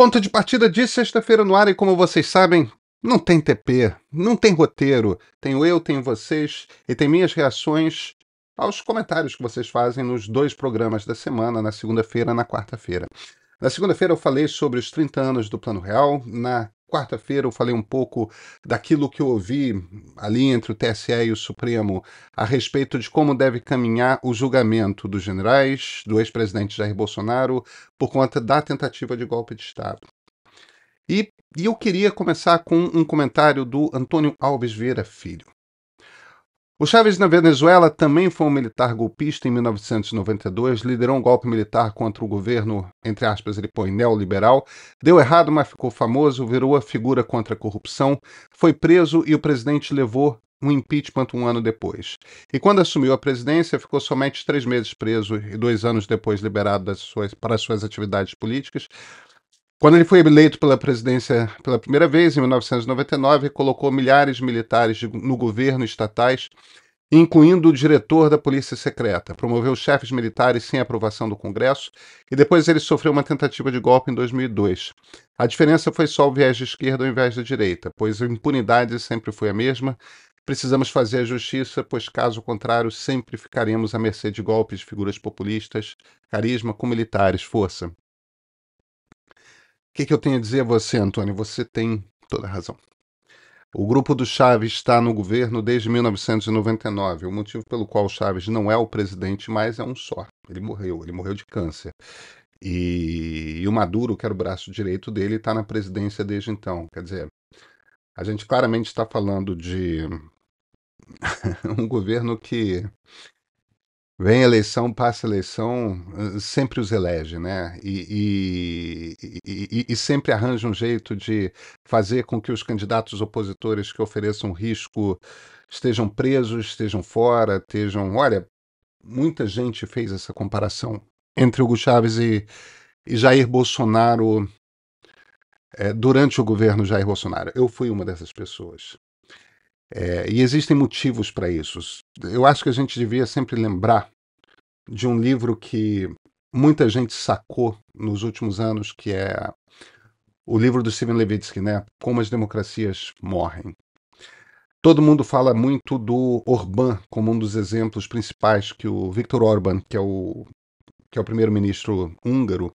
Ponto de partida de sexta-feira no ar, e como vocês sabem, não tem TP, não tem roteiro. Tenho eu, tenho vocês e tem minhas reações aos comentários que vocês fazem nos dois programas da semana, na segunda-feira e na quarta-feira. Na segunda-feira eu falei sobre os 30 anos do Plano Real, na quarta-feira eu falei um pouco daquilo que eu ouvi ali entre o TSE e o Supremo a respeito de como deve caminhar o julgamento dos generais, do ex-presidente Jair Bolsonaro, por conta da tentativa de golpe de Estado. E, e eu queria começar com um comentário do Antônio Alves Vieira Filho. O Chávez na Venezuela também foi um militar golpista em 1992, liderou um golpe militar contra o governo, entre aspas, ele põe neoliberal, deu errado, mas ficou famoso, virou a figura contra a corrupção, foi preso e o presidente levou um impeachment um ano depois. E quando assumiu a presidência, ficou somente três meses preso e dois anos depois liberado suas, para suas atividades políticas, quando ele foi eleito pela presidência pela primeira vez, em 1999, colocou milhares de militares no governo estatais, incluindo o diretor da Polícia Secreta. Promoveu chefes militares sem aprovação do Congresso e depois ele sofreu uma tentativa de golpe em 2002. A diferença foi só o viés de esquerda ao invés da direita, pois a impunidade sempre foi a mesma. Precisamos fazer a justiça, pois caso contrário, sempre ficaremos à mercê de golpes de figuras populistas, carisma com militares, força. O que, que eu tenho a dizer a você, Antônio? Você tem toda a razão. O grupo do Chaves está no governo desde 1999. O motivo pelo qual o Chaves não é o presidente mais é um só. Ele morreu, ele morreu de câncer. E, e o Maduro, que era o braço direito dele, está na presidência desde então. Quer dizer, a gente claramente está falando de um governo que Vem eleição, passa eleição, eh, sempre os elege, né? E, e, e, e, sempre arranja um jeito de fazer com que os candidatos opositores que ofereçam risco estejam presos, estejam fora, estejam. Olha, muita gente fez essa comparação entre Hugo Chávez e, Jair Bolsonaro é, durante o governo Jair Bolsonaro. Eu fui uma dessas pessoas. É, e existem motivos para isso. Eu acho que a gente devia sempre lembrar de um livro que muita gente sacou nos últimos anos, que é o livro do Steven Levitsky, né? Como as democracias morrem. Todo mundo fala muito do Orbán como um dos exemplos principais que o Viktor Orbán, que é o, que é o primeiro-ministro húngaro,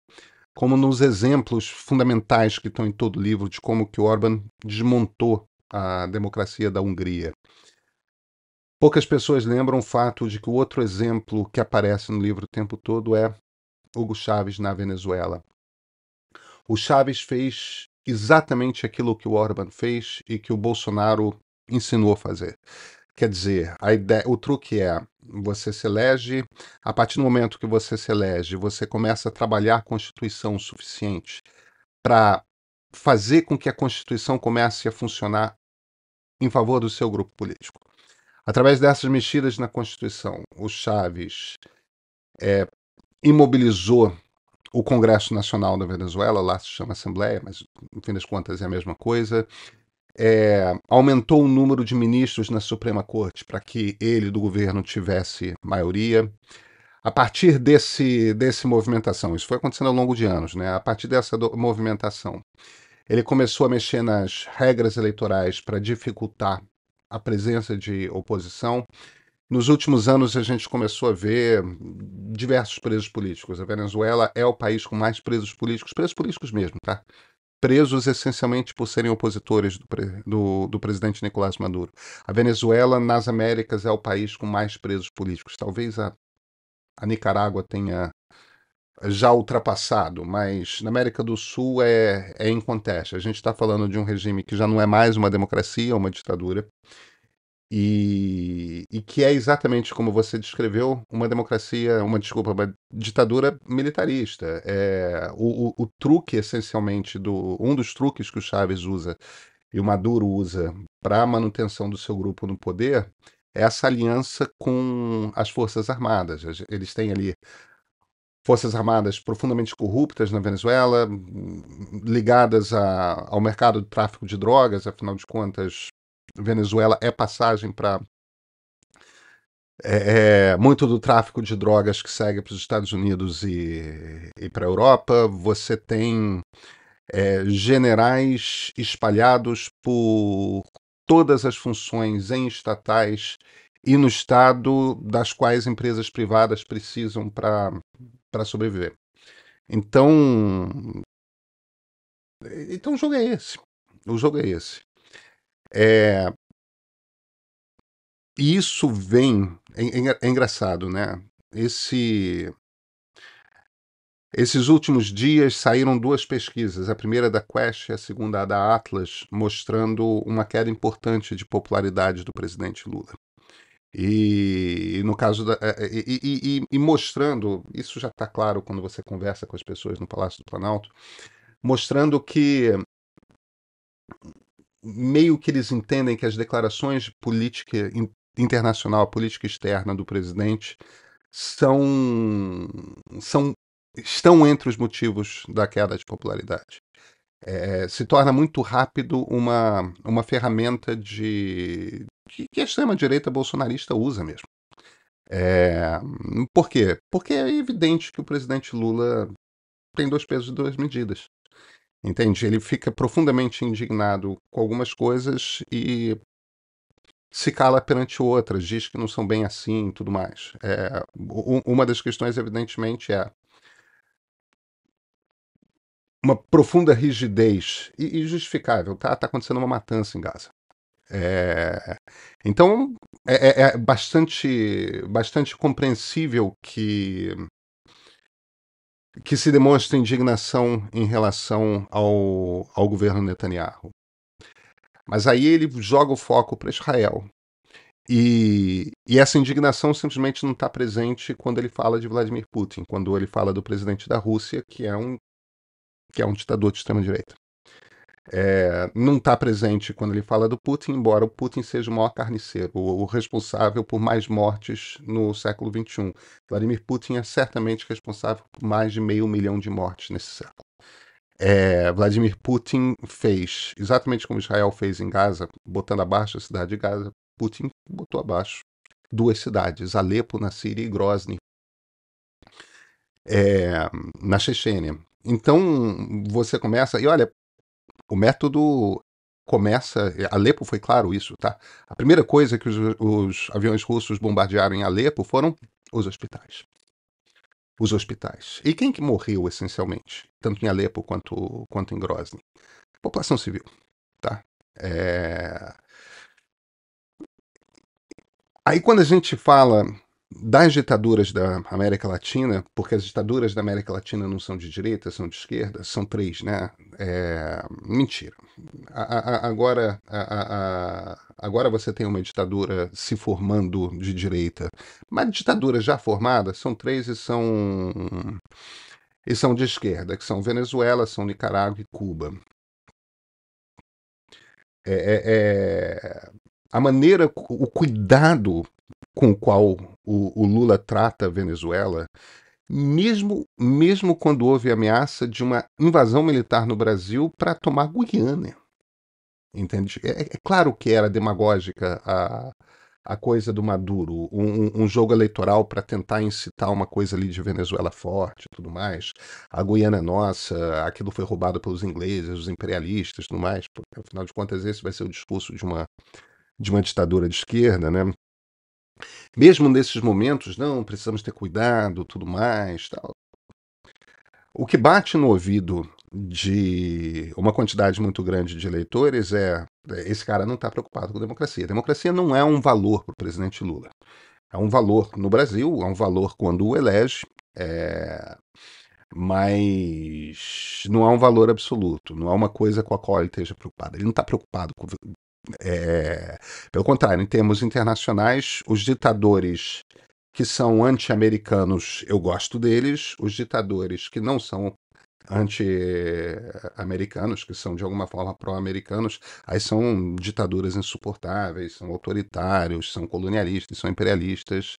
como nos exemplos fundamentais que estão em todo o livro de como que o Orbán desmontou a democracia da Hungria. Poucas pessoas lembram o fato de que o outro exemplo que aparece no livro o tempo todo é Hugo Chávez na Venezuela. O Chávez fez exatamente aquilo que o Orban fez e que o Bolsonaro ensinou a fazer. Quer dizer, a ideia, o truque é você se elege, a partir do momento que você se elege, você começa a trabalhar a Constituição o suficiente para fazer com que a Constituição comece a funcionar em favor do seu grupo político. Através dessas mexidas na Constituição, o Chaves é, imobilizou o Congresso Nacional da Venezuela, lá se chama Assembleia, mas no fim das contas é a mesma coisa. É, aumentou o número de ministros na Suprema Corte para que ele do governo tivesse maioria. A partir desse, desse movimentação, isso foi acontecendo ao longo de anos, né? A partir dessa do, movimentação, ele começou a mexer nas regras eleitorais para dificultar a presença de oposição. Nos últimos anos, a gente começou a ver diversos presos políticos. A Venezuela é o país com mais presos políticos, presos políticos mesmo, tá? presos essencialmente por serem opositores do, do, do, presidente Nicolás Maduro. A Venezuela, nas Américas, é o país com mais presos políticos. Talvez a, a Nicarágua tenha já ultrapassado, mas na América do Sul é, é em A gente está falando de um regime que já não é mais uma democracia, uma ditadura, e, e, que é exatamente como você descreveu, uma democracia, uma desculpa, uma ditadura militarista. É, o, o, o truque, essencialmente, do, um dos truques que o Chávez usa e o Maduro usa para a manutenção do seu grupo no poder é essa aliança com as Forças Armadas. Eles têm ali forças armadas profundamente corruptas na Venezuela, ligadas a, ao mercado do tráfico de drogas, afinal de contas, Venezuela é passagem para é, é, muito do tráfico de drogas que segue para os Estados Unidos e, e para a Europa. Você tem é, generais espalhados por todas as funções em estatais e no estado das quais empresas privadas precisam para sobreviver. Então, então o jogo é esse. O jogo é esse. É, e isso vem. É, é, é, engraçado, né? Esse, esses últimos dias saíram duas pesquisas, a primeira é da Quest e a segunda é da Atlas, mostrando uma queda importante de popularidade do presidente Lula. E, e no caso da, é, é, e, e, e mostrando, isso já está claro quando você conversa com as pessoas no Palácio do Planalto, mostrando que meio que eles entendem que as declarações de política internacional, a política externa do presidente são, são estão entre os motivos da queda de popularidade. É, se torna muito rápido uma, uma ferramenta de, que, que a extrema-direita bolsonarista usa mesmo. É, por quê? Porque é evidente que o presidente Lula tem dois pesos e duas medidas. Entende? Ele fica profundamente indignado com algumas coisas e se cala perante outras, diz que não são bem assim e tudo mais. É, uma das questões, evidentemente, é uma profunda rigidez e, justificável, tá? Tá acontecendo uma matança em Gaza. É, então é, é, é, bastante, bastante compreensível que que se demonstre indignação em relação ao, ao governo Netanyahu. Mas aí ele joga o foco para Israel. E, e essa indignação simplesmente não está presente quando ele fala de Vladimir Putin, quando ele fala do presidente da Rússia, que é um, que é um ditador de extrema-direita é, não está presente quando ele fala do Putin, embora o Putin seja o maior carniceiro, o, o responsável por mais mortes no século XXI. Vladimir Putin é certamente responsável por mais de meio milhão de mortes nesse século. É, Vladimir Putin fez exatamente como Israel fez em Gaza, botando abaixo a cidade de Gaza. Putin botou abaixo duas cidades, Alepo na Síria e Grozny é, na Chechênia. Então você começa e olha, o método começa. Alepo foi claro isso, tá? A primeira coisa que os, os, aviões russos bombardearam em Alepo foram os hospitais. Os hospitais. E quem que morreu essencialmente, tanto em Alepo quanto, quanto em Grozny? População civil, tá? É... Aí quando a gente fala das ditaduras da América Latina, porque as ditaduras da América Latina não são de direita, são de esquerda, são três, né? É, mentira. A, a, agora, a, agora você tem uma ditadura se formando de direita, mas ditaduras já formadas são três e são e são de esquerda, que são Venezuela, são Nicarágua e Cuba. É, é, é, a maneira, o cuidado com o qual o, o Lula trata a Venezuela, mesmo, mesmo quando houve ameaça de uma invasão militar no Brasil para tomar Guiana. Entende? É, é, claro que era demagógica a, a coisa do Maduro, um, um jogo eleitoral para tentar incitar uma coisa ali de Venezuela forte e tudo mais. A Guiana é nossa, aquilo foi roubado pelos ingleses, os imperialistas e tudo mais, porque afinal de contas esse vai ser o discurso de uma, de uma ditadura de esquerda, né? Mesmo nesses momentos, não, precisamos ter cuidado, tudo mais, tal. O que bate no ouvido de uma quantidade muito grande de eleitores é, é esse cara não está preocupado com democracia. A democracia não é um valor para o presidente Lula. É um valor no Brasil, é um valor quando o elege, é... mas não é um valor absoluto, não é uma coisa com a qual ele esteja preocupado. Ele não está preocupado com é, pelo contrário, em termos internacionais, os ditadores que são anti-americanos, eu gosto deles, os ditadores que não são anti-americanos, que são de alguma forma pró-americanos, aí são ditaduras insuportáveis, são autoritários, são colonialistas, são imperialistas,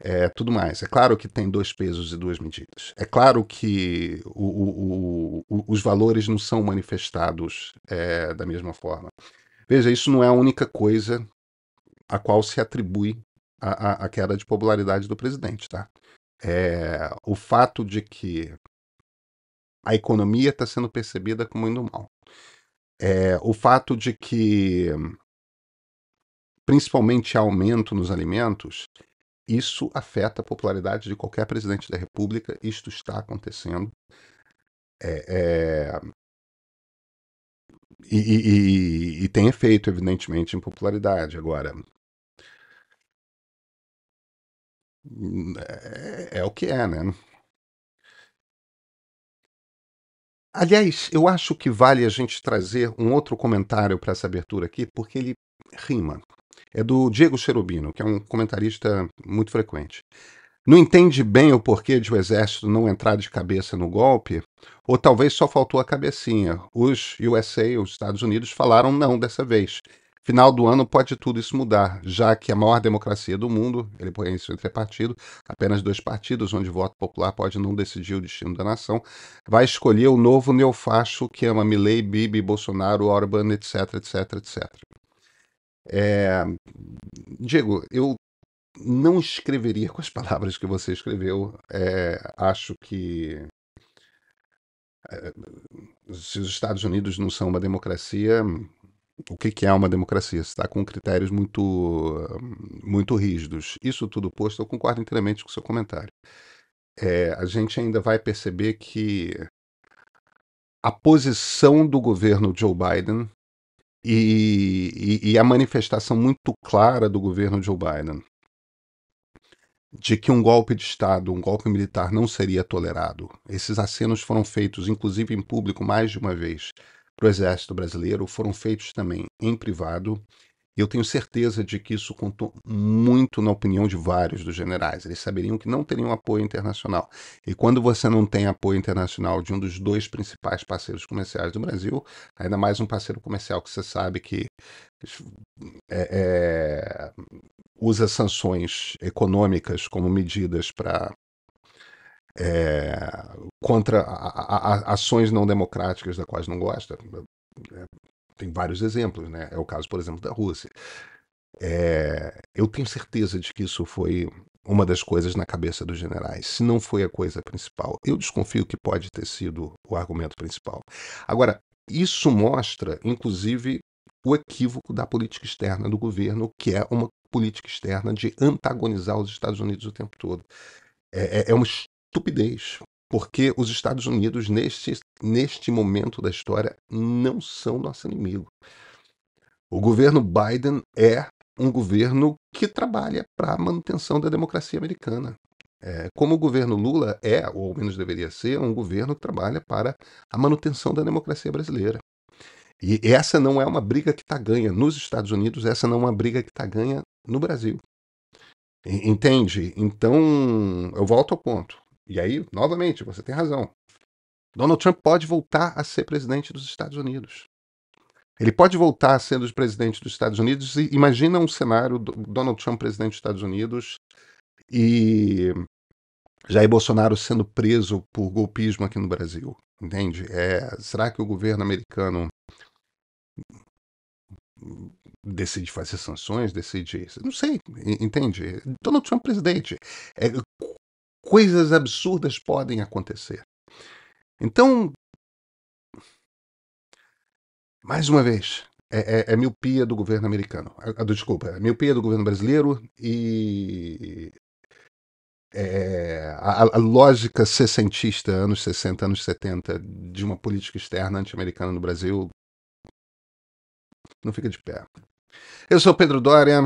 é, tudo mais. É claro que tem dois pesos e duas medidas. É claro que o, o, o, os valores não são manifestados é, da mesma forma. Veja, isso não é a única coisa a qual se atribui a, a, a queda de popularidade do presidente, tá? É, o fato de que a economia está sendo percebida como indo mal. É, o fato de que, principalmente aumento nos alimentos, isso afeta a popularidade de qualquer presidente da República. Isto está acontecendo. É, é, e, e, e, tem efeito, evidentemente, em popularidade. Agora, é, é, o que é, né? Aliás, eu acho que vale a gente trazer um outro comentário para essa abertura aqui, porque ele rima. É do Diego Cherubino, que é um comentarista muito frequente não entende bem o porquê de o exército não entrar de cabeça no golpe, ou talvez só faltou a cabecinha. Os USA, os Estados Unidos, falaram não dessa vez. Final do ano pode tudo isso mudar, já que a maior democracia do mundo, ele põe isso entre partido, apenas dois partidos, onde o voto popular pode não decidir o destino da nação, vai escolher o novo neofacho que ama Milley, Bibi, Bolsonaro, Orban, etc, etc, etc. É... Diego, eu não escreveria com as palavras que você escreveu. É, acho que é, se os Estados Unidos não são uma democracia, o que, que é uma democracia? está com critérios muito, muito rígidos. Isso tudo posto, eu concordo inteiramente com o seu comentário. É, a gente ainda vai perceber que a posição do governo Joe Biden e, e, e, a manifestação muito clara do governo Joe Biden de que um golpe de Estado, um golpe militar não seria tolerado. Esses acenos foram feitos, inclusive em público, mais de uma vez para o Exército Brasileiro, foram feitos também em privado eu tenho certeza de que isso contou muito na opinião de vários dos generais. Eles saberiam que não teriam apoio internacional. E quando você não tem apoio internacional de um dos dois principais parceiros comerciais do Brasil, ainda mais um parceiro comercial que você sabe que é, é, usa sanções econômicas como medidas para é, contra a, a, ações não democráticas da quais não gosta. É, tem vários exemplos, né? É o caso, por exemplo, da Rússia. É, eu tenho certeza de que isso foi uma das coisas na cabeça dos generais, se não foi a coisa principal. Eu desconfio que pode ter sido o argumento principal. Agora, isso mostra, inclusive, o equívoco da política externa do governo, que é uma política externa de antagonizar os Estados Unidos o tempo todo. É, é, é uma estupidez, porque os Estados Unidos, neste neste momento da história, não são nosso inimigo. O governo Biden é um governo que trabalha para a manutenção da democracia americana. É, como o governo Lula é, ou ao menos deveria ser, um governo que trabalha para a manutenção da democracia brasileira. E essa não é uma briga que está ganha nos Estados Unidos, essa não é uma briga que está ganha no Brasil. Entende? Então, eu volto ao ponto. E aí, novamente, você tem razão. Donald Trump pode voltar a ser presidente dos Estados Unidos. Ele pode voltar sendo presidente dos Estados Unidos. E imagina um cenário: Donald Trump presidente dos Estados Unidos e Jair Bolsonaro sendo preso por golpismo aqui no Brasil. Entende? É, será que o governo americano decide fazer sanções? Decide. Não sei, entende? Donald Trump presidente. É, coisas absurdas podem acontecer. Então, mais uma vez, é, é, é miopia do governo americano. A, ah, a, ah, desculpa, é miopia do governo brasileiro e é, a, a, lógica sessentista, anos 60, anos 70, de uma política externa anti-americana no Brasil não fica de pé. Eu sou Pedro Dória,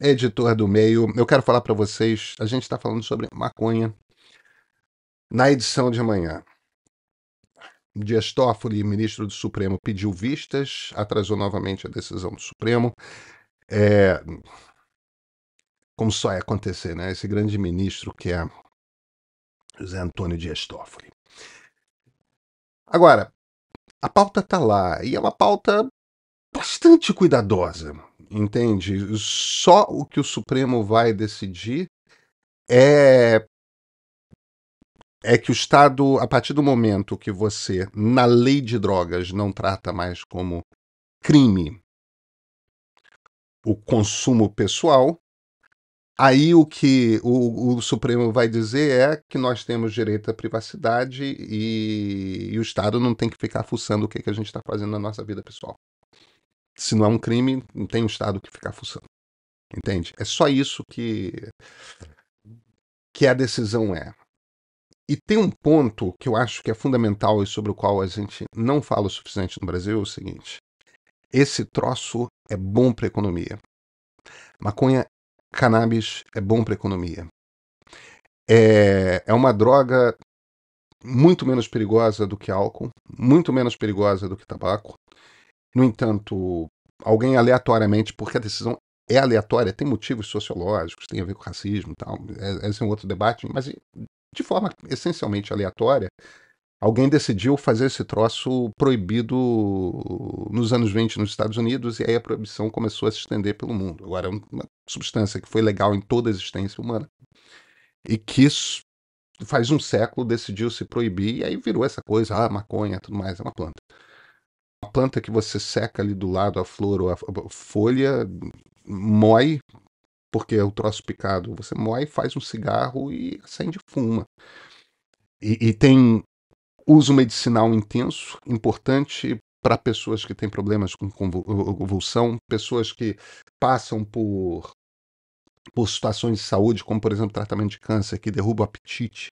editor do Meio. Eu quero falar para vocês, a gente está falando sobre maconha na edição de amanhã. Dias Toffoli, ministro do Supremo, pediu vistas, atrasou novamente a decisão do Supremo. É, como só ia acontecer, né? Esse grande ministro que é José Antônio Dias Toffoli. Agora, a pauta está lá e é uma pauta bastante cuidadosa, entende? Só o que o Supremo vai decidir é é que o Estado, a partir do momento que você, na lei de drogas, não trata mais como crime o consumo pessoal, aí o que o, o Supremo vai dizer é que nós temos direito à privacidade e, e o Estado não tem que ficar fuçando o que, que a gente está fazendo na nossa vida pessoal. Se não é um crime, não tem o Estado que ficar fuçando. Entende? É só isso que, que a decisão é. E tem um ponto que eu acho que é fundamental e sobre o qual a gente não fala o suficiente no Brasil: é o seguinte. Esse troço é bom para economia. Maconha, cannabis é bom para economia. É, é uma droga muito menos perigosa do que álcool, muito menos perigosa do que tabaco. No entanto, alguém aleatoriamente, porque a decisão é aleatória, tem motivos sociológicos, tem a ver com racismo e tal, é, esse é um outro debate, mas de forma essencialmente aleatória, alguém decidiu fazer esse troço proibido nos anos 20 nos Estados Unidos e aí a proibição começou a se estender pelo mundo. Agora, é uma substância que foi legal em toda a existência humana e que faz um século decidiu se proibir e aí virou essa coisa, ah, maconha, tudo mais, é uma planta. Uma planta que você seca ali do lado a flor ou a folha, mói, porque é o troço picado. Você moe, faz um cigarro e acende fuma. E, e tem uso medicinal intenso, importante para pessoas que têm problemas com convulsão, pessoas que passam por, por situações de saúde, como por exemplo tratamento de câncer, que derruba o apetite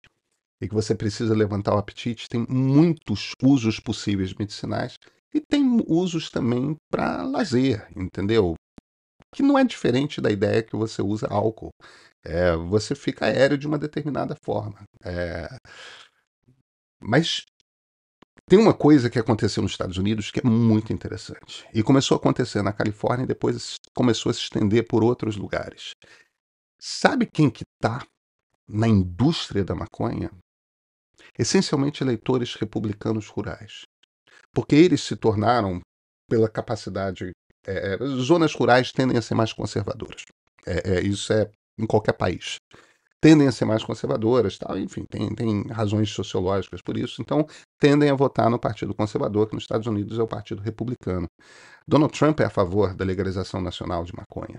e que você precisa levantar o apetite. Tem muitos usos possíveis medicinais e tem usos também para lazer, entendeu? que não é diferente da ideia que você usa álcool. É, você fica aéreo de uma determinada forma. É... Mas tem uma coisa que aconteceu nos Estados Unidos que é muito interessante. E começou a acontecer na Califórnia e depois começou a se estender por outros lugares. Sabe quem que está na indústria da maconha? Essencialmente eleitores republicanos rurais. Porque eles se tornaram, pela capacidade é, é, zonas rurais tendem a ser mais conservadoras. É, é, isso é em qualquer país. Tendem a ser mais conservadoras, tal, enfim, tem, tem razões sociológicas por isso, então tendem a votar no Partido Conservador, que nos Estados Unidos é o Partido Republicano. Donald Trump é a favor da legalização nacional de maconha.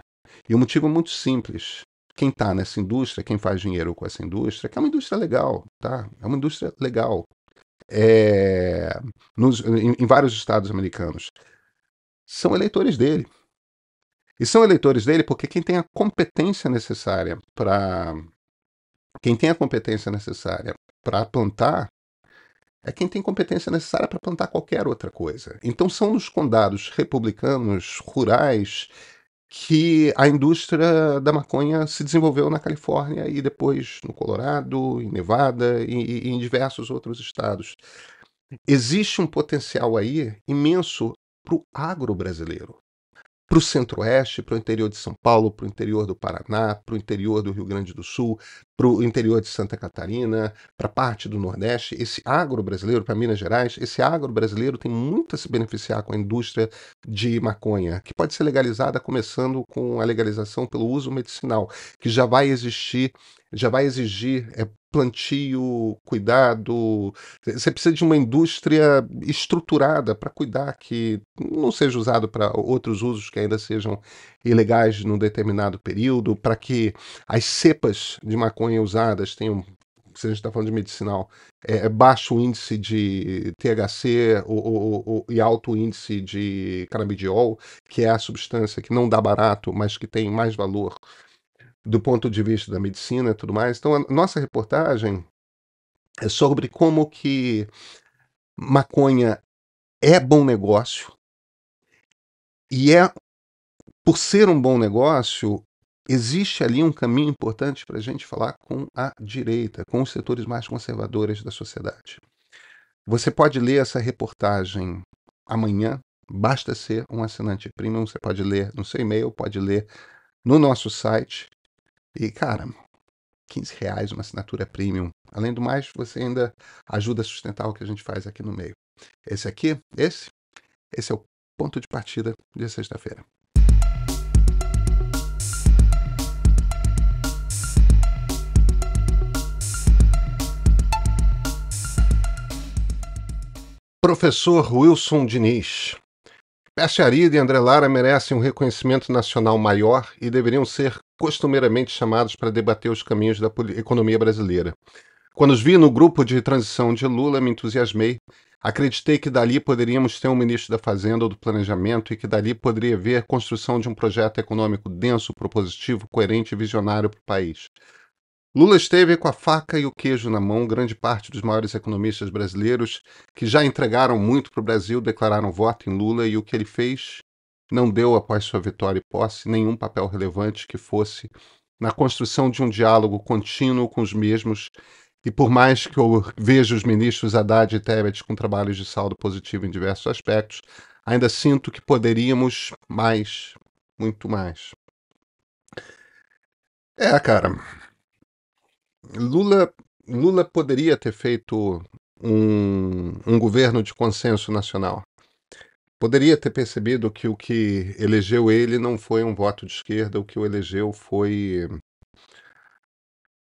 E o motivo é muito simples quem está nessa indústria, quem faz dinheiro com essa indústria, que é uma indústria legal, tá? É uma indústria legal. É, nos, em, em, vários estados americanos são eleitores dele. E são eleitores dele porque quem tem a competência necessária para quem tem a competência necessária para plantar é quem tem competência necessária para plantar qualquer outra coisa. Então são nos condados republicanos rurais que a indústria da maconha se desenvolveu na Califórnia e depois no Colorado, em Nevada e, e em diversos outros estados. Existe um potencial aí imenso para o agro brasileiro, para o centro-oeste, para o interior de São Paulo, para o interior do Paraná, para o interior do Rio Grande do Sul, para o interior de Santa Catarina, para parte do Nordeste. Esse agro brasileiro, para Minas Gerais, esse agro brasileiro tem muito a se beneficiar com a indústria de maconha, que pode ser legalizada começando com a legalização pelo uso medicinal, que já vai existir já vai exigir é, plantio, cuidado. Você precisa de uma indústria estruturada para cuidar que não seja usado para outros usos que ainda sejam ilegais num determinado período, para que as cepas de maconha usadas tenham se a gente está falando de medicinal, é, é baixo índice de THC ou, ou, ou, e alto índice de canabidiol, que é a substância que não dá barato, mas que tem mais valor do ponto de vista da medicina e tudo mais. Então, a nossa reportagem é sobre como que maconha é bom negócio e é, por ser um bom negócio, existe ali um caminho importante para a gente falar com a direita, com os setores mais conservadores da sociedade. Você pode ler essa reportagem amanhã, basta ser um assinante premium. Você pode ler no seu e-mail, pode ler no nosso site. E, cara, 15 reais uma assinatura premium. Além do mais, você ainda ajuda a sustentar o que a gente faz aqui no meio. Esse aqui, esse, esse é o ponto de partida de sexta-feira. Professor Wilson Diniz. Peste Arida e André Lara merecem um reconhecimento nacional maior e deveriam ser costumeiramente chamados para debater os caminhos da economia brasileira. Quando os vi no grupo de transição de Lula, me entusiasmei. Acreditei que dali poderíamos ter um ministro da Fazenda ou do Planejamento e que dali poderia haver construção de um projeto econômico denso, propositivo, coerente e visionário para o país. Lula esteve com a faca e o queijo na mão, grande parte dos maiores economistas brasileiros que já entregaram muito para o Brasil declararam voto em Lula e o que ele fez não deu, após sua vitória e posse, nenhum papel relevante que fosse na construção de um diálogo contínuo com os mesmos. E por mais que eu veja os ministros Haddad e Tebet com trabalhos de saldo positivo em diversos aspectos, ainda sinto que poderíamos mais, muito mais. É, cara. Lula, Lula poderia ter feito um, um governo de consenso nacional poderia ter percebido que o que elegeu ele não foi um voto de esquerda, o que o elegeu foi.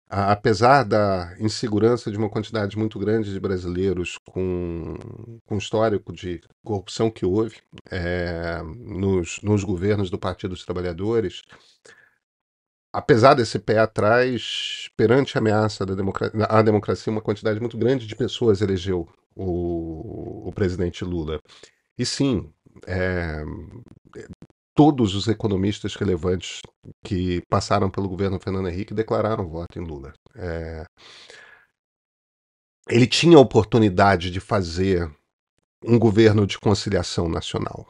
Apesar da insegurança de uma quantidade muito grande de brasileiros com, com histórico de corrupção que houve é, nos, nos governos do Partido dos Trabalhadores, apesar desse pé atrás, perante a ameaça da democracia, à democracia, uma quantidade muito grande de pessoas elegeu o, o presidente Lula. E sim, é, todos os economistas relevantes que passaram pelo governo Fernando Henrique declararam voto em Lula. É, ele tinha a oportunidade de fazer um governo de conciliação nacional.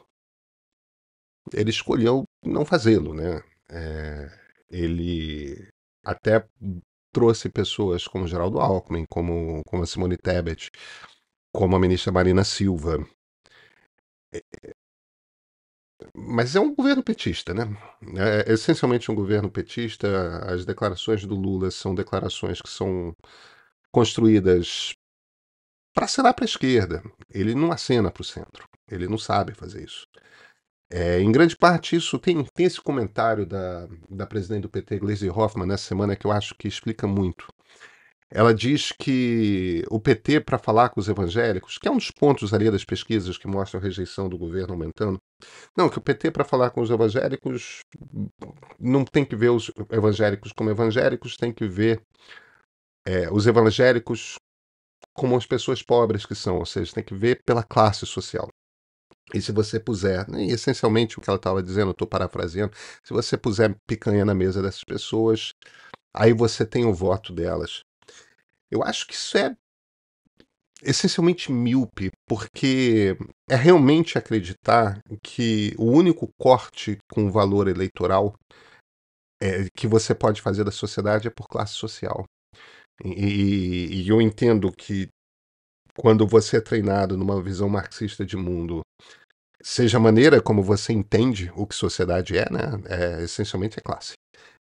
Ele escolheu não fazê-lo, né? É, ele até trouxe pessoas como Geraldo Alckmin, como, como a Simone Tebet, como a ministra Marina Silva, mas é um governo petista, né? É, é essencialmente um governo petista. As declarações do Lula são declarações que são construídas para acenar para a esquerda. Ele não acena para o centro. Ele não sabe fazer isso. É, em grande parte, isso tem, tem esse comentário da, da presidente do PT, Gleisi Hoffmann, nessa semana, que eu acho que explica muito. Ela diz que o PT, para falar com os evangélicos, que é um dos pontos ali das pesquisas que mostram a rejeição do governo aumentando, não, que o PT, para falar com os evangélicos, não tem que ver os evangélicos como evangélicos, tem que ver é, os evangélicos como as pessoas pobres que são, ou seja, tem que ver pela classe social. E se você puser, né, essencialmente o que ela estava dizendo, estou parafraseando, se você puser picanha na mesa dessas pessoas, aí você tem o voto delas. Eu acho que isso é essencialmente míope, porque é realmente acreditar que o único corte com valor eleitoral é, que você pode fazer da sociedade é por classe social. E, e eu entendo que quando você é treinado numa visão marxista de mundo, seja a maneira como você entende o que sociedade é, né? É, essencialmente é classe.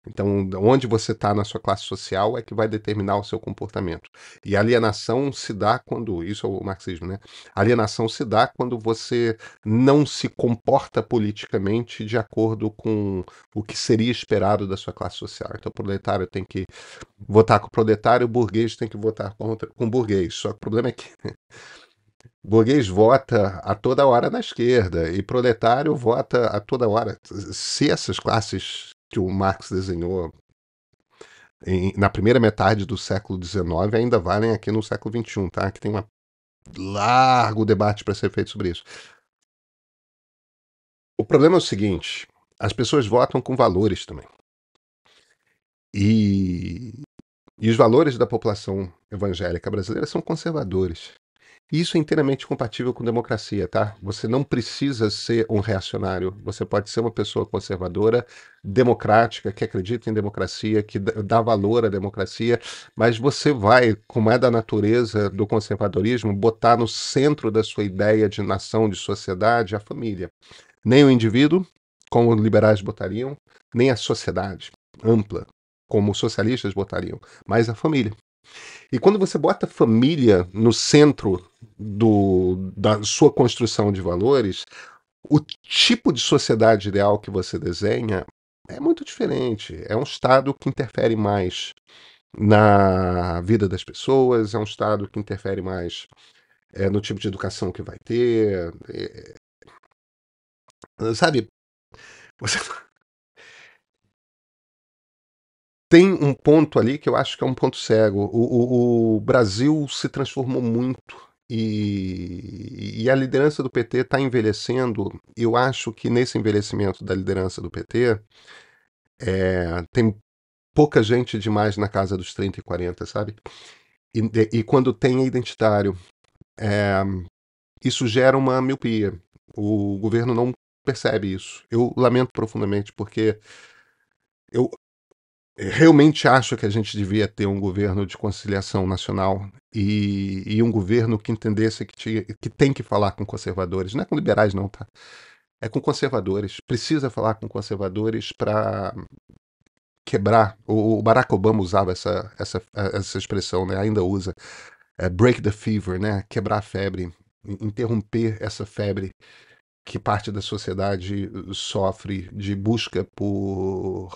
Então, onde você está na sua classe social é que vai determinar o seu comportamento. E alienação se dá quando. Isso é o marxismo, né? Alienação se dá quando você não se comporta politicamente de acordo com o que seria esperado da sua classe social. Então, o proletário tem que votar com o proletário, o burguês tem que votar contra, com o burguês. Só que o problema é que. Burguês vota a toda hora na esquerda e proletário vota a toda hora. Se essas classes que o Marx desenhou em, na primeira metade do século XIX ainda valem aqui no século XXI, tá? Que tem um largo debate para ser feito sobre isso. O problema é o seguinte: as pessoas votam com valores também. E, e os valores da população evangélica brasileira são conservadores. Isso é inteiramente compatível com democracia, tá? Você não precisa ser um reacionário. Você pode ser uma pessoa conservadora, democrática, que acredita em democracia, que dá valor à democracia, mas você vai, como é da natureza do conservadorismo, botar no centro da sua ideia de nação, de sociedade, a família. Nem o indivíduo, como liberais botariam, nem a sociedade ampla, como socialistas botariam, mas a família. E quando você bota a família no centro do, da sua construção de valores, o tipo de sociedade ideal que você desenha é muito diferente. É um Estado que interfere mais na vida das pessoas, é um Estado que interfere mais é, no tipo de educação que vai ter. É, sabe? Você tem um ponto ali que eu acho que é um ponto cego. O, o, o Brasil se transformou muito e, e a liderança do PT está envelhecendo. Eu acho que nesse envelhecimento da liderança do PT é, tem pouca gente demais na casa dos 30 e 40, sabe? E, e quando tem identitário, é, isso gera uma miopia. O governo não percebe isso. Eu lamento profundamente porque eu é, realmente acho que a gente devia ter um governo de conciliação nacional e, e um governo que entendesse que, tinha, que tem que falar com conservadores. Não é com liberais, não, tá? É com conservadores. Precisa falar com conservadores para quebrar. O, o, Barack Obama usava essa, essa, essa expressão, né? ainda usa. É break the fever, né? quebrar a febre, interromper essa febre que parte da sociedade sofre de busca por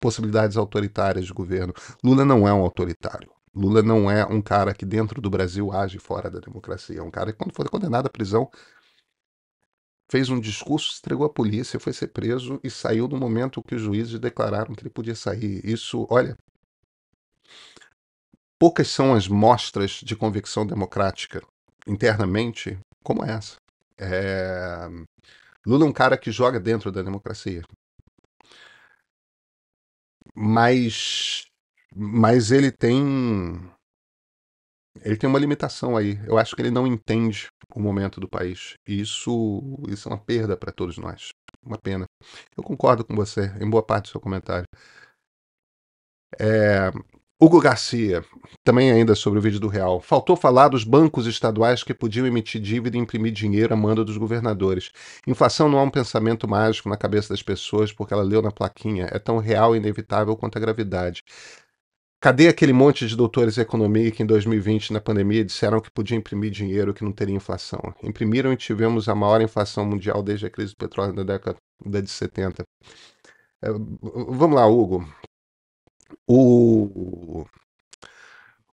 possibilidades autoritárias de governo. Lula não é um autoritário. Lula não é um cara que dentro do Brasil age fora da democracia. É um cara que, quando foi condenado à prisão, fez um discurso, entregou a polícia, foi ser preso e saiu no momento que os juízes declararam que ele podia sair. Isso, olha. Poucas são as mostras de convicção democrática internamente como essa. É... Lula é um cara que joga dentro da democracia. Mas, mas ele tem ele tem uma limitação aí. Eu acho que ele não entende o momento do país. E isso, isso é uma perda para todos nós. Uma pena. Eu concordo com você em boa parte do seu comentário. É, Hugo Garcia, também ainda sobre o vídeo do Real. Faltou falar dos bancos estaduais que podiam emitir dívida e imprimir dinheiro a mando dos governadores. Inflação não é um pensamento mágico na cabeça das pessoas porque ela leu na plaquinha. É tão real e inevitável quanto a gravidade. Cadê aquele monte de doutores em economia que em 2020, na pandemia, disseram que podia imprimir dinheiro que não teria inflação? Imprimiram e tivemos a maior inflação mundial desde a crise do petróleo da década de 70. É, vamos lá, Hugo. O,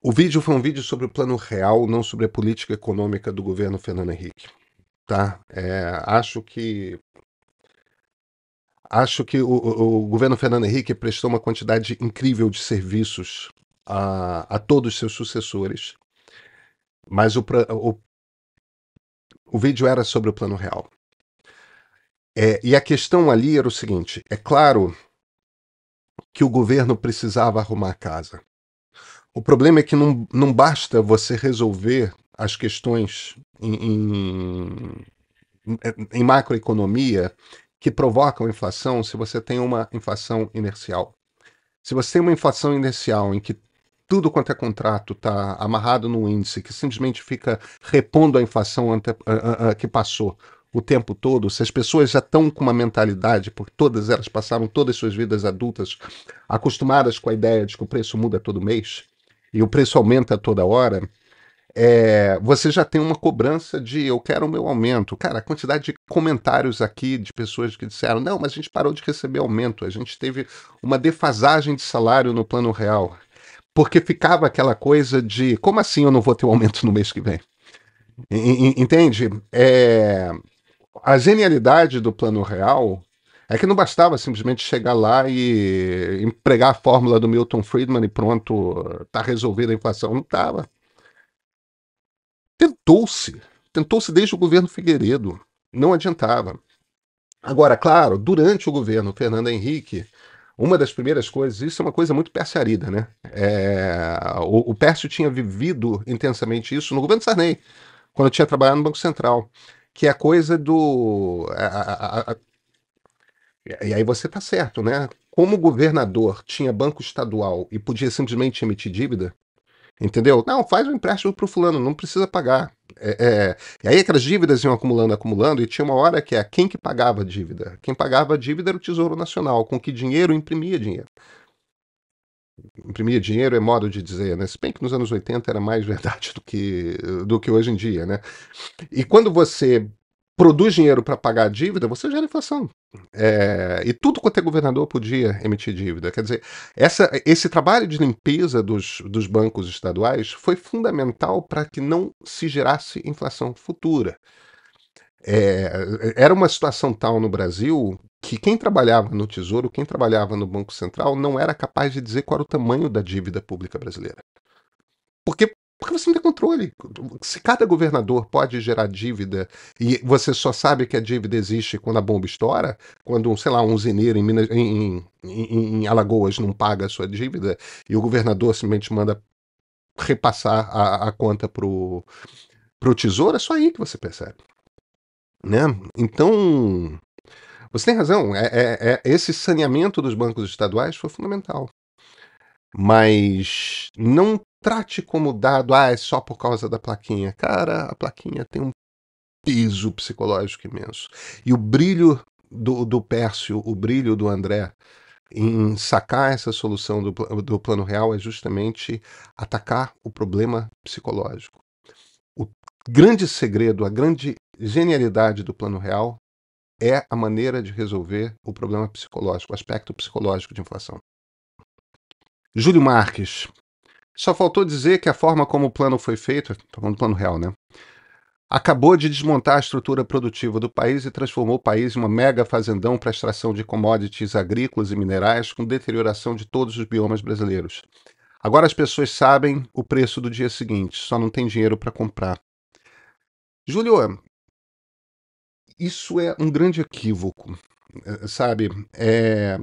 o vídeo foi um vídeo sobre o plano real, não sobre a política econômica do governo Fernando Henrique. Tá? É, acho que acho que o, o, governo Fernando Henrique prestou uma quantidade incrível de serviços a, a todos seus sucessores, mas o, o, o vídeo era sobre o plano real. É, e a questão ali era o seguinte: é claro que o governo precisava arrumar a casa. O problema é que não, não basta você resolver as questões em, em, em macroeconomia que provocam inflação se você tem uma inflação inercial. Se você tem uma inflação inercial em que tudo quanto é contrato está amarrado no índice que simplesmente fica repondo a inflação ante, que passou o tempo todo, se as pessoas já estão com uma mentalidade, porque todas elas passaram todas suas vidas adultas acostumadas com a ideia de que o preço muda todo mês e o preço aumenta toda hora, é, você já tem uma cobrança de eu quero o meu aumento. Cara, a quantidade de comentários aqui de pessoas que disseram: não, mas a gente parou de receber aumento, a gente teve uma defasagem de salário no plano real. Porque ficava aquela coisa de como assim eu não vou ter um aumento no mês que vem? Entende? É, a genialidade do plano real é que não bastava simplesmente chegar lá e empregar a fórmula do Milton Friedman e pronto, tá resolvida a inflação. Não tava. Tentou-se. Tentou-se desde o governo Figueiredo. Não adiantava. Agora, claro, durante o governo Fernando Henrique, uma das primeiras coisas, isso é uma coisa muito persearida, né? É, o, o Pércio tinha vivido intensamente isso no governo Sarney, quando tinha trabalhado no Banco Central que é a coisa do. A, a, a... E aí você está certo, né? Como o governador tinha banco estadual e podia simplesmente emitir dívida, entendeu? Não, faz um empréstimo para o fulano, não precisa pagar. É, é... E aí aquelas dívidas iam acumulando, acumulando, e tinha uma hora que é quem que pagava a dívida? Quem pagava a dívida era o Tesouro Nacional, com que dinheiro imprimia dinheiro imprimir dinheiro é modo de dizer, né? Se bem que nos anos 80 era mais verdade do que, do que hoje em dia, né? E quando você produz dinheiro para pagar a dívida, você gera inflação. É, e tudo quanto é governador podia emitir dívida. Quer dizer, essa, esse trabalho de limpeza dos, dos bancos estaduais foi fundamental para que não se gerasse inflação futura. É, era uma situação tal no Brasil que quem trabalhava no Tesouro, quem trabalhava no Banco Central, não era capaz de dizer qual era o tamanho da dívida pública brasileira. Porque, porque você não tem controle. Se cada governador pode gerar dívida e você só sabe que a dívida existe quando a bomba estoura, quando, sei lá, um zineiro em, Minas, em, em, em Alagoas não paga a sua dívida e o governador simplesmente manda repassar a, a conta para o tesouro, é só aí que você percebe. Né? Então, você tem razão, é, é, é, esse saneamento dos bancos estaduais foi fundamental. Mas não trate como dado, ah, é só por causa da plaquinha. Cara, a plaquinha tem um peso psicológico imenso. E o brilho do, do Pércio, o brilho do André em sacar essa solução do, do plano real é justamente atacar o problema psicológico. O grande segredo, a grande genialidade do plano real é a maneira de resolver o problema psicológico, o aspecto psicológico de inflação. Júlio Marques. Só faltou dizer que a forma como o plano foi feito, falando do plano real, né? Acabou de desmontar a estrutura produtiva do país e transformou o país em uma mega fazendão para extração de commodities agrícolas e minerais, com deterioração de todos os biomas brasileiros. Agora as pessoas sabem o preço do dia seguinte, só não tem dinheiro para comprar. Júlio, isso é um grande equívoco, eh, sabe? É...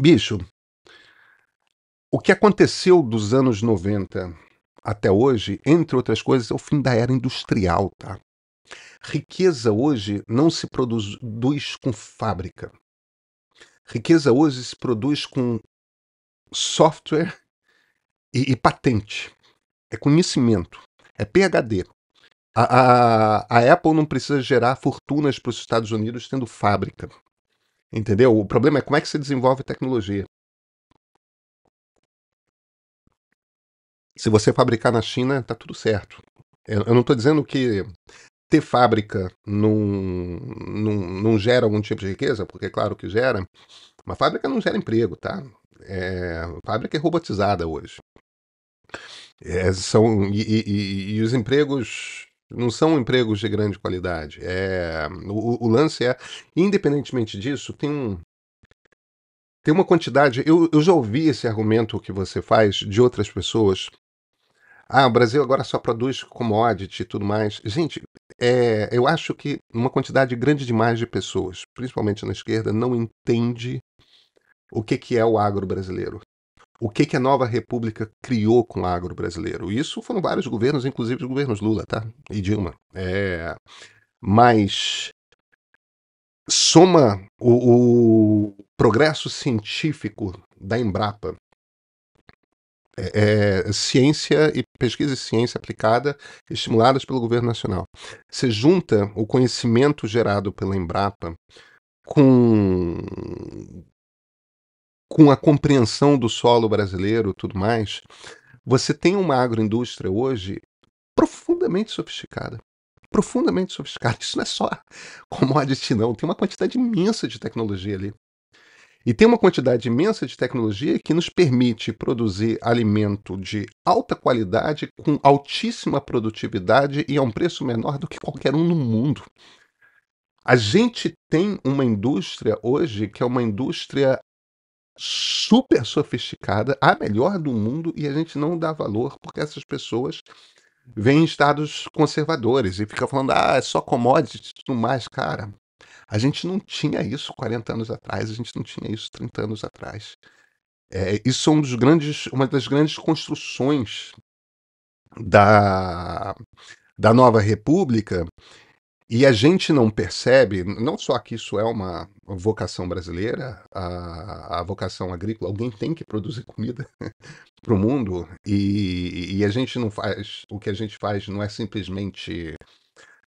Bicho, o que aconteceu dos anos 90 até hoje, entre outras coisas, é o fim da era industrial, tá? Riqueza hoje não se produz com fábrica. Riqueza hoje se produz com software e, e patente. É conhecimento, é PhD, a, a, a Apple não precisa gerar fortunas para os Estados Unidos tendo fábrica. Entendeu? O problema é como é que se desenvolve tecnologia. Se você fabricar na China, tá tudo certo. Eu, é, eu não estou dizendo que ter fábrica não, não, não gera algum tipo de riqueza, porque é claro que gera. Uma fábrica não gera emprego, tá? É, fábrica é robotizada hoje. É, são, e, e, e, os empregos não são empregos de grande qualidade. É, o, o lance é, independentemente disso, tem um, tem uma quantidade. Eu, eu já ouvi esse argumento que você faz de outras pessoas. Ah, o Brasil agora só produz commodity e tudo mais. Gente, é, eu acho que uma quantidade grande demais de pessoas, principalmente na esquerda, não entende o que, que é o agro brasileiro o que, que a nova república criou com o agro brasileiro. Isso foram vários governos, inclusive os governos Lula, tá? E Dilma. É... Mas soma o, o progresso científico da Embrapa é, é, ciência e pesquisa e ciência aplicada estimuladas pelo governo nacional. Você junta o conhecimento gerado pela Embrapa com com a compreensão do solo brasileiro e tudo mais, você tem uma agroindústria hoje profundamente sofisticada. Profundamente sofisticada. Isso não é só commodity, não. Tem uma quantidade imensa de tecnologia ali. E tem uma quantidade imensa de tecnologia que nos permite produzir alimento de alta qualidade, com altíssima produtividade e a um preço menor do que qualquer um no mundo. A gente tem uma indústria hoje que é uma indústria super sofisticada, a melhor do mundo, e a gente não dá valor porque essas pessoas vêm em estados conservadores e ficam falando, ah, é só commodity e tudo mais. Cara, a gente não tinha isso 40 anos atrás, a gente não tinha isso 30 anos atrás. É, isso é um dos grandes, uma das grandes construções da, da nova república e a gente não percebe, não só que isso é uma vocação brasileira, a, a vocação agrícola, alguém tem que produzir comida para o mundo, e, e, a gente não faz, o que a gente faz não é simplesmente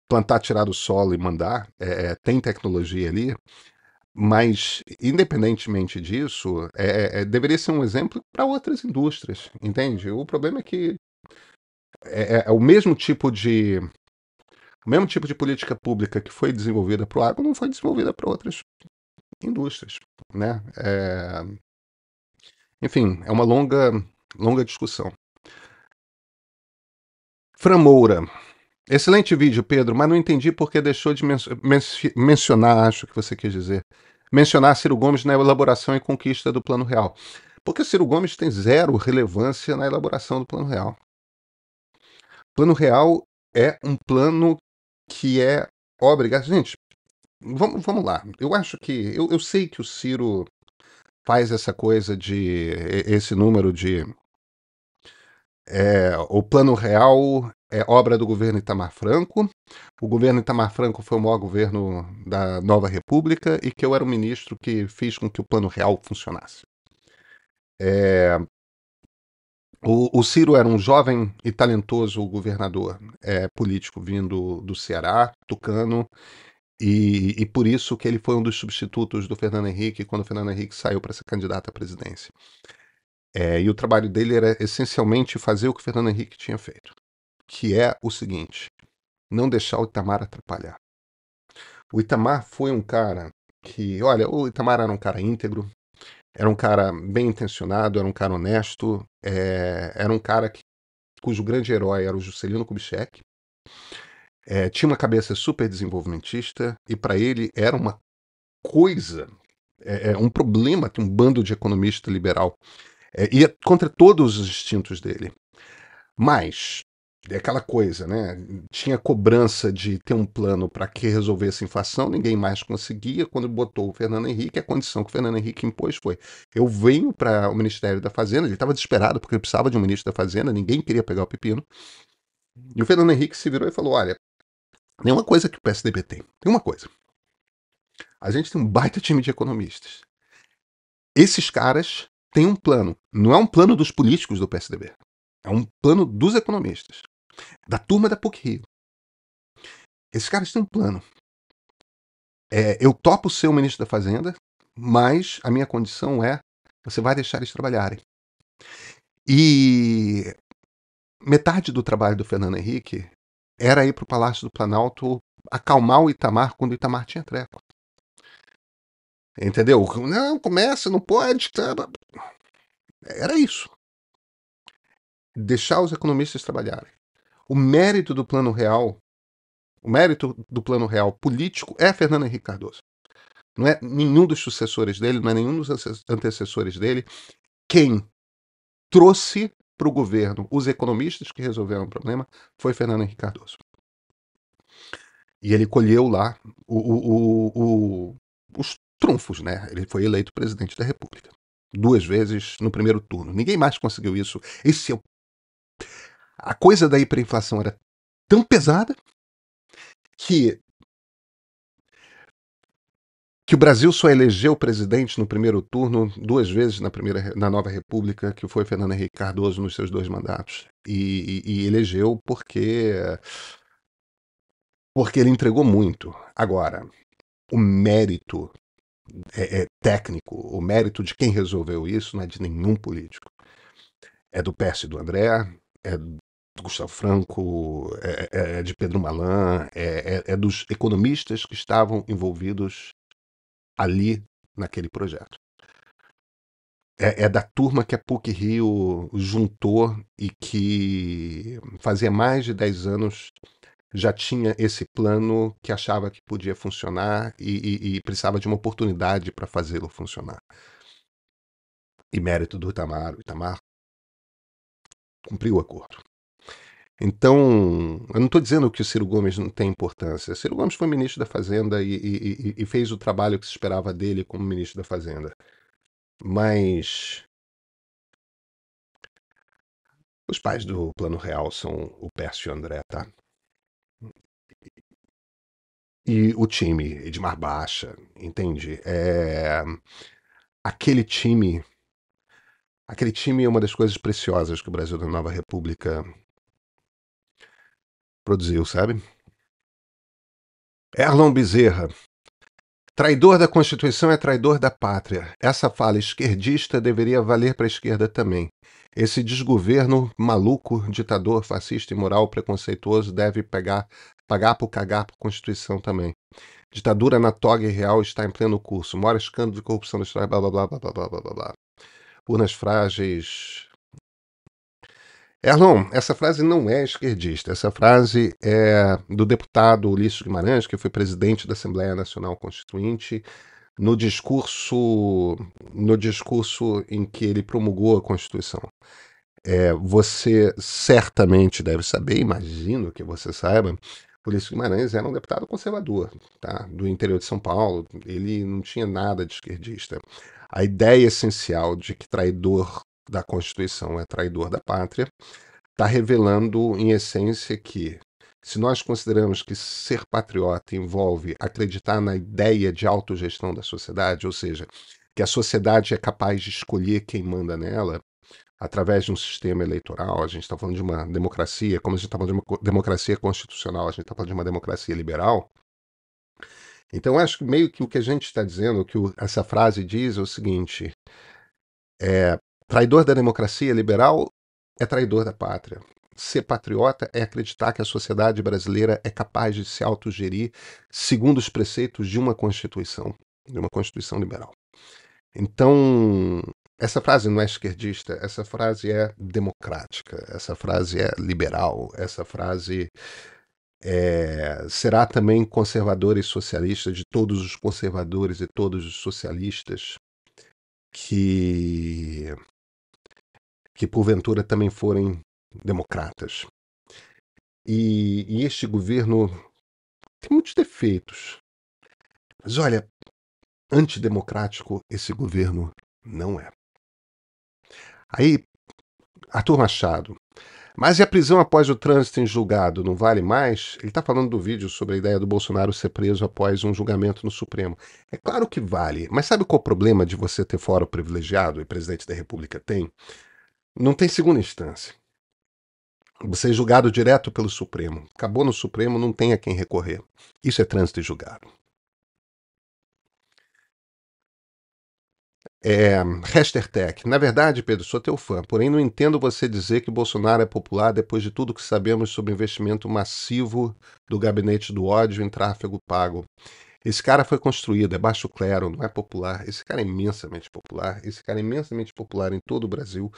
plantar, tirar do solo e mandar, é, é tem tecnologia ali, mas independentemente disso, é, é, é deveria ser um exemplo para outras indústrias, entende? O problema é que é, é o mesmo tipo de o mesmo tipo de política pública que foi desenvolvida para o agro não foi desenvolvida para outras indústrias, né? É... Enfim, é uma longa, longa discussão. Fran Moura. Excelente vídeo, Pedro, mas não entendi porque deixou de men men mencionar, acho que você quis dizer, mencionar Ciro Gomes na elaboração e conquista do Plano Real. Porque Ciro Gomes tem zero relevância na elaboração do Plano Real. Plano Real é um plano que é obrigação. Gente, vamos, vamos lá. Eu acho que. Eu, eu sei que o Ciro faz essa coisa de. esse número de. É, o plano real é obra do governo Itamar Franco. O governo Itamar Franco foi o maior governo da nova república e que eu era o ministro que fez com que o plano real funcionasse. É, o, o, Ciro era um jovem e talentoso governador é, político vindo do Ceará, tucano, e, e, por isso que ele foi um dos substitutos do Fernando Henrique quando o Fernando Henrique saiu para ser candidato à presidência. É, e o trabalho dele era essencialmente fazer o que o Fernando Henrique tinha feito, que é o seguinte: não deixar o Itamar atrapalhar. O Itamar foi um cara que, olha, o Itamar era um cara íntegro, era um cara bem intencionado, era um cara honesto, é, era um cara que, cujo grande herói era o Juscelino Kubitschek. É, tinha uma cabeça super desenvolvimentista e para ele era uma coisa, é, é, um problema que um bando de economista liberal. É, ia contra todos os instintos dele. Mas é aquela coisa, né? Tinha cobrança de ter um plano para que resolvesse a inflação, ninguém mais conseguia. Quando botou o Fernando Henrique, a condição que o Fernando Henrique impôs foi: eu venho para o Ministério da Fazenda. Ele estava desesperado porque precisava de um ministro da Fazenda, ninguém queria pegar o pepino. E o Fernando Henrique se virou e falou: olha, tem uma coisa que o PSDB tem, tem uma coisa. A gente tem um baita time de economistas. Esses caras têm um plano. Não é um plano dos políticos do PSDB. É um plano dos economistas da turma da PUC Rio. Esses caras têm um plano. É, eu topo ser o ministro da Fazenda, mas a minha condição é você vai deixar eles trabalharem. E metade do trabalho do Fernando Henrique era ir para o Palácio do Planalto acalmar o Itamar quando o Itamar tinha trégua. Entendeu? Não, começa, não pode. Tá, tá, tá. Era isso. Deixar os economistas trabalharem o mérito do plano real, o mérito do plano real político é Fernando Henrique Cardoso. Não é nenhum dos sucessores dele, não é nenhum dos antecessores dele. Quem trouxe para o governo os economistas que resolveram o problema foi Fernando Henrique Cardoso. E ele colheu lá o, o, o, os trunfos, né? Ele foi eleito presidente da República. Duas vezes no primeiro turno. Ninguém mais conseguiu isso. Esse é o a coisa da hiperinflação era tão pesada que que o Brasil só elegeu presidente no primeiro turno duas vezes na primeira na nova república que foi Fernando Henrique Cardoso nos seus dois mandatos e, e, e elegeu porque porque ele entregou muito agora o mérito é, é técnico o mérito de quem resolveu isso não é de nenhum político é do Pércio do André é de Gustavo Franco, é, é, é de Pedro Malan, é, é, é dos economistas que estavam envolvidos ali naquele projeto. É, é, da turma que a PUC Rio juntou e que fazia mais de 10 anos já tinha esse plano que achava que podia funcionar e, e, e precisava de uma oportunidade para fazê-lo funcionar. E mérito do Itamar, o Itamar cumpriu o acordo. Então, eu não estou dizendo que o Ciro Gomes não tem importância. Ciro Gomes foi ministro da Fazenda e, e, e fez o trabalho que se esperava dele como ministro da Fazenda. Mas os pais do Plano Real são o Pércio e o André, tá? E o time, Edmar Baixa, entende? É... Aquele time. Aquele time é uma das coisas preciosas que o Brasil da Nova República produziu, sabe? Erlon Bezerra. Traidor da Constituição é traidor da pátria. Essa fala esquerdista deveria valer para a esquerda também. Esse desgoverno maluco, ditador, fascista, imoral, preconceituoso deve pegar, pagar por cagar por Constituição também. Ditadura na toga real está em pleno curso. Mora escândalo de corrupção no Estado, blá blá blá blá blá blá blá. Urnas frágeis, Erlon, essa frase não é esquerdista, essa frase é do deputado Ulisses Guimarães, que foi presidente da Assembleia Nacional Constituinte, no discurso, no discurso em que ele promulgou a Constituição. É, você certamente deve saber, imagino que você saiba, Ulisses Guimarães era um deputado conservador, tá? do interior de São Paulo, ele não tinha nada de esquerdista. A ideia essencial de que traidor da Constituição é traidor da pátria, está revelando, em essência, que se nós consideramos que ser patriota envolve acreditar na ideia de autogestão da sociedade, ou seja, que a sociedade é capaz de escolher quem manda nela, através de um sistema eleitoral, a gente está falando de uma democracia, como a gente está falando de uma democracia constitucional, a gente está falando de uma democracia liberal. Então, acho que meio que o que a gente está dizendo, o que essa frase diz é o seguinte: é, Traidor da democracia liberal é traidor da pátria. Ser patriota é acreditar que a sociedade brasileira é capaz de se autogerir segundo os preceitos de uma Constituição, de uma Constituição liberal. Então, essa frase não é esquerdista, essa frase é democrática, essa frase é liberal, essa frase é, será também conservadora e socialista de todos os conservadores e todos os socialistas que que porventura também forem democratas. E, e este governo tem muitos defeitos. Mas olha, antidemocrático esse governo não é. Aí, Arthur Machado. Mas e a prisão após o trânsito em julgado não vale mais? Ele está falando do vídeo sobre a ideia do Bolsonaro ser preso após um julgamento no Supremo. É claro que vale, mas sabe qual é o problema de você ter fórum privilegiado e presidente da República tem? Não tem segunda instância. Você é julgado direto pelo Supremo. Acabou no Supremo, não tem a quem recorrer. Isso é trânsito e julgado. É, Tech. Na verdade, Pedro, sou teu fã, porém não entendo você dizer que Bolsonaro é popular depois de tudo que sabemos sobre o investimento massivo do gabinete do ódio em tráfego pago. Esse cara foi construído, é baixo clero, não é popular. Esse cara é imensamente popular. Esse cara é imensamente popular em todo o Brasil.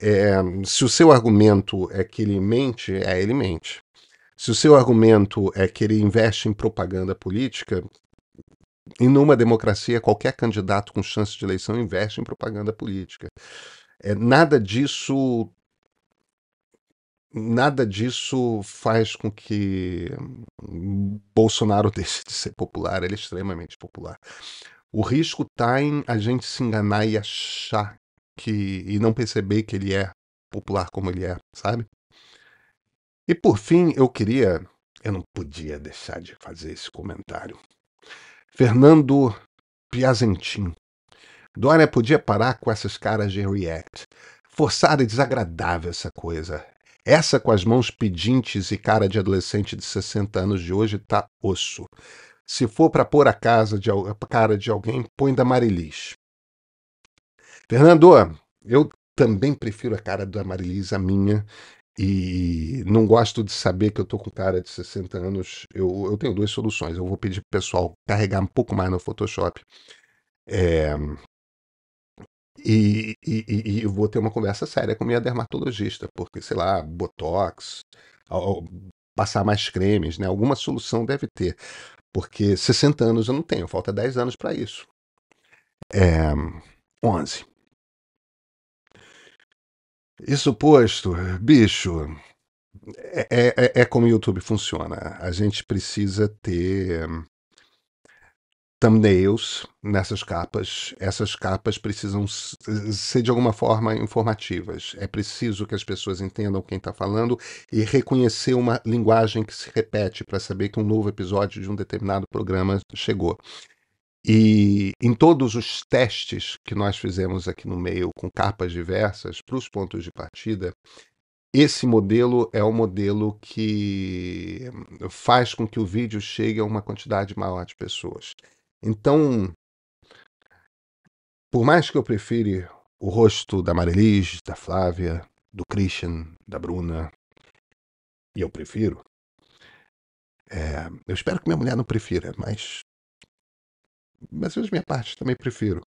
É, se o seu argumento é que ele mente, é, ele mente. Se o seu argumento é que ele investe em propaganda política, e numa democracia, qualquer candidato com chance de eleição investe em propaganda política. É, nada disso. Nada disso faz com que Bolsonaro deixe de ser popular, ele é extremamente popular. O risco está em a gente se enganar e achar que e não perceber que ele é popular como ele é, sabe? E por fim, eu queria, eu não podia deixar de fazer esse comentário. Fernando Piazentin. Dória podia parar com essas caras de react. Forçada e desagradável essa coisa. Essa com as mãos pedintes e cara de adolescente de 60 anos de hoje tá osso. Se for para pôr a casa de a cara de alguém, põe da Marilis. Fernando, eu também prefiro a cara da Marilisa minha. E não gosto de saber que eu tô com cara de 60 anos. Eu, eu tenho duas soluções. Eu vou pedir pro pessoal carregar um pouco mais no Photoshop. É, e, e, e, vou ter uma conversa séria com minha dermatologista, porque, sei lá, Botox, passar mais cremes, né? Alguma solução deve ter. Porque 60 anos eu não tenho, falta 10 anos para isso. É, eh, 11. Isso posto, bicho, é, é, é, é, como o YouTube funciona. A gente precisa ter thumbnails nessas capas. Essas capas precisam ser de alguma forma informativas. É preciso que as pessoas entendam quem está falando e reconhecer uma linguagem que se repete para saber que um novo episódio de um determinado programa chegou. E em todos os testes que nós fizemos aqui no meio, com capas diversas para os pontos de partida, esse modelo é o um modelo que faz com que o vídeo chegue a uma quantidade maior de pessoas. Então, por mais que eu prefira o rosto da Marilis, da Flávia, do Christian, da Bruna, e eu prefiro, é, eu espero que minha mulher não prefira, mas mas eu, as minha parte também prefiro.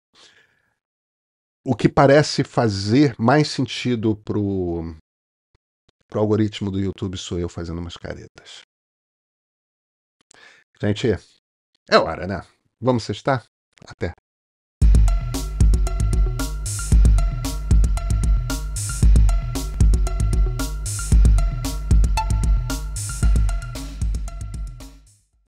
O que parece fazer mais sentido pro, pro algoritmo do YouTube sou eu fazendo umas caretas. Gente, é hora, né? Vamos testar? Até.